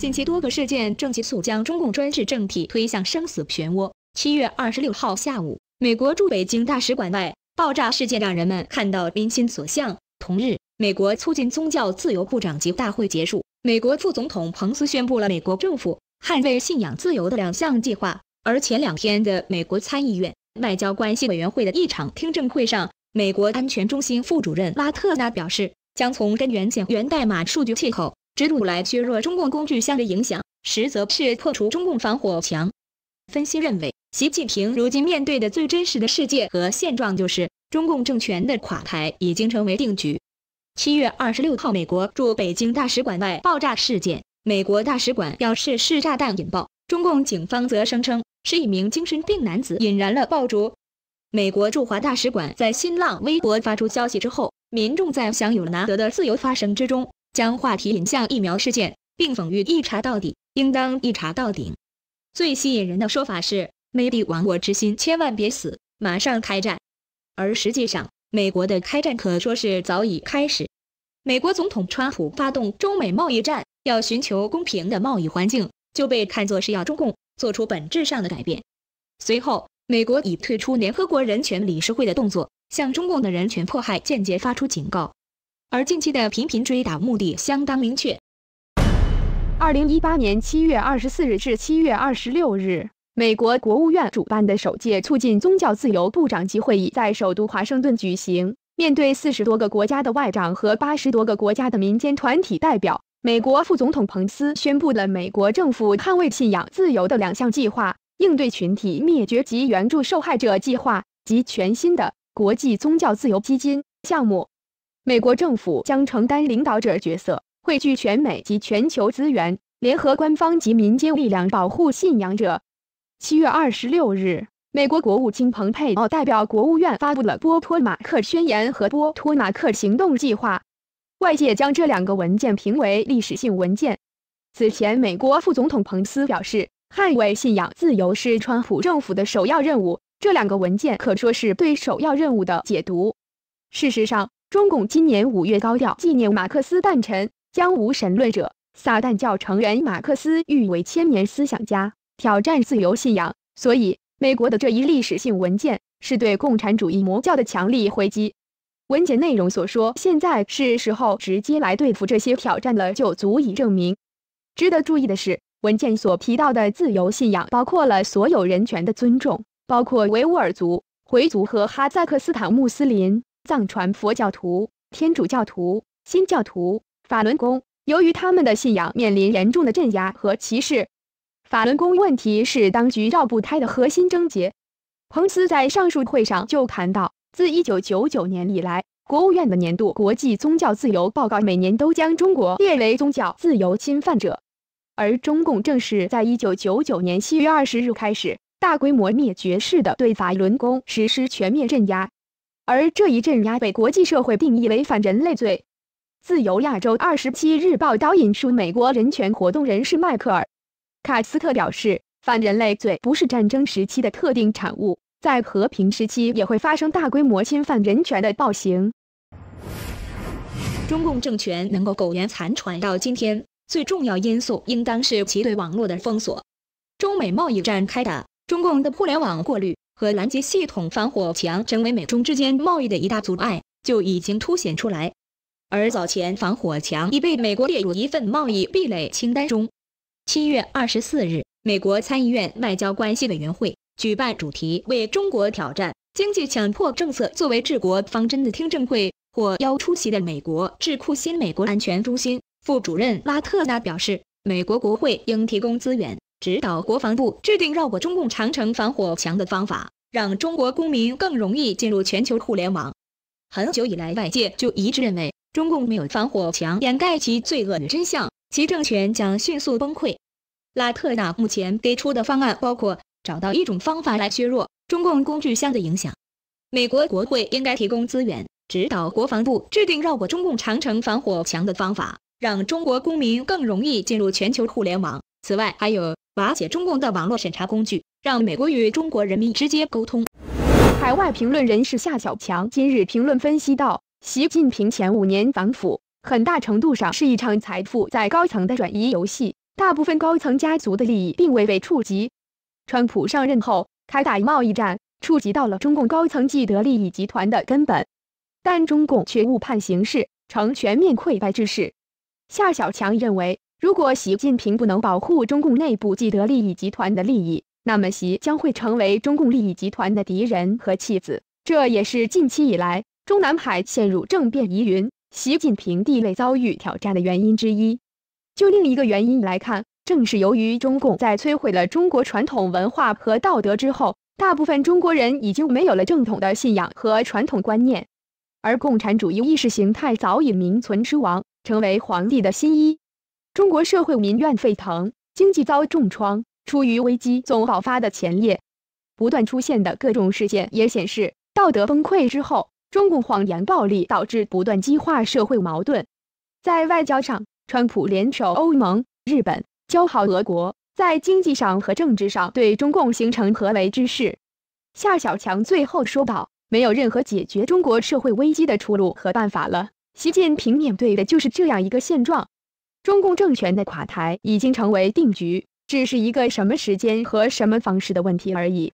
近期多个事件正急速将中共专制政体推向生死漩涡。七月二十六号下午，美国驻北京大使馆外爆炸事件让人们看到民心所向。同日，美国促进宗教自由部长级大会结束，美国副总统彭斯宣布了美国政府捍卫信仰自由的两项计划。而前两天的美国参议院外交关系委员会的一场听证会上，美国安全中心副主任拉特纳表示，将从根源检源代码数据切口。试图来削弱中共工具箱的影响，实则是破除中共防火墙。分析认为，习近平如今面对的最真实的世界和现状，就是中共政权的垮台已经成为定局。七月二十六号，美国驻北京大使馆外爆炸事件，美国大使馆表示是炸弹引爆，中共警方则声称是一名精神病男子引燃了爆竹。美国驻华大使馆在新浪微博发出消息之后，民众在享有难得的自由发声之中。将话题引向疫苗事件，并讽喻一查到底，应当一查到底。最吸引人的说法是“美帝亡我之心千万别死，马上开战”。而实际上，美国的开战可说是早已开始。美国总统川普发动中美贸易战，要寻求公平的贸易环境，就被看作是要中共做出本质上的改变。随后，美国以退出联合国人权理事会的动作，向中共的人权迫害间接发出警告。而近期的频频追打，目的相当明确。二零一八年七月二十四日至七月二十六日，美国国务院主办的首届促进宗教自由部长级会议在首都华盛顿举行。面对四十多个国家的外长和八十多个国家的民间团体代表，美国副总统彭斯宣布了美国政府捍卫信仰自由的两项计划：应对群体灭绝及援助受害者计划，及全新的国际宗教自由基金项目。美国政府将承担领导者角色，汇聚全美及全球资源，联合官方及民间力量保护信仰者。七月二十六日，美国国务卿蓬佩奥代表国务院发布了《波托马克宣言》和《波托马克行动计划》。外界将这两个文件评为历史性文件。此前，美国副总统彭斯表示，捍卫信仰自由是川普政府的首要任务。这两个文件可说是对首要任务的解读。事实上。中共今年五月高调纪念马克思诞辰，将无神论者、撒旦教成员马克思誉为千年思想家，挑战自由信仰。所以，美国的这一历史性文件是对共产主义魔教的强力回击。文件内容所说：“现在是时候直接来对付这些挑战了。”就足以证明。值得注意的是，文件所提到的自由信仰包括了所有人权的尊重，包括维吾尔族、回族和哈萨克斯坦穆斯林。藏传佛教徒、天主教徒、新教徒、法轮功，由于他们的信仰面临严重的镇压和歧视，法轮功问题是当局绕不开的核心症结。彭斯在上述会上就谈到，自一九九九年以来，国务院的年度国际宗教自由报告每年都将中国列为宗教自由侵犯者，而中共正是在一九九九年七月二十日开始大规模灭绝式的对法轮功实施全面镇压。而这一镇压被国际社会定义为反人类罪。自由亚洲二十七日报导引述美国人权活动人士迈克尔·卡斯特表示：“反人类罪不是战争时期的特定产物，在和平时期也会发生大规模侵犯人权的暴行。”中共政权能够苟延残喘到今天，最重要因素应当是其对网络的封锁。中美贸易战开打。中共的互联网过滤和拦截系统防火墙成为美中之间贸易的一大阻碍，就已经凸显出来。而早前，防火墙已被美国列入一份贸易壁垒清单中。七月二十四日，美国参议院外交关系委员会举办主题为中国挑战经济强迫政策作为治国方针的听证会，或邀出席的美国智库新美国安全中心副主任拉特纳表示，美国国会应提供资源。指导国防部制定绕过中共长城防火墙的方法，让中国公民更容易进入全球互联网。很久以来，外界就一致认为，中共没有防火墙掩盖其罪恶的真相，其政权将迅速崩溃。拉特纳目前给出的方案包括：找到一种方法来削弱中共工具箱的影响。美国国会应该提供资源，指导国防部制定绕过中共长城防火墙的方法，让中国公民更容易进入全球互联网。此外，还有瓦解中共的网络审查工具，让美国与中国人民直接沟通。海外评论人士夏小强今日评论分析道：“习近平前五年反腐，很大程度上是一场财富在高层的转移游戏，大部分高层家族的利益并未被触及。川普上任后开打贸易战，触及到了中共高层既得利益集团的根本，但中共却误判形势，呈全面溃败之势。夏小强认为。如果习近平不能保护中共内部既得利益集团的利益，那么习将会成为中共利益集团的敌人和弃子。这也是近期以来中南海陷入政变疑云、习近平地位遭遇挑战的原因之一。就另一个原因来看，正是由于中共在摧毁了中国传统文化和道德之后，大部分中国人已经没有了正统的信仰和传统观念，而共产主义意识形态早已名存实亡，成为皇帝的新衣。中国社会民怨沸腾，经济遭重创，处于危机总爆发的前列。不断出现的各种事件也显示，道德崩溃之后，中共谎言暴力导致不断激化社会矛盾。在外交上，川普联手欧盟、日本，交好俄国，在经济上和政治上对中共形成合围之势。夏小强最后说道：“没有任何解决中国社会危机的出路和办法了。”习近平面对的就是这样一个现状。中共政权的垮台已经成为定局，只是一个什么时间和什么方式的问题而已。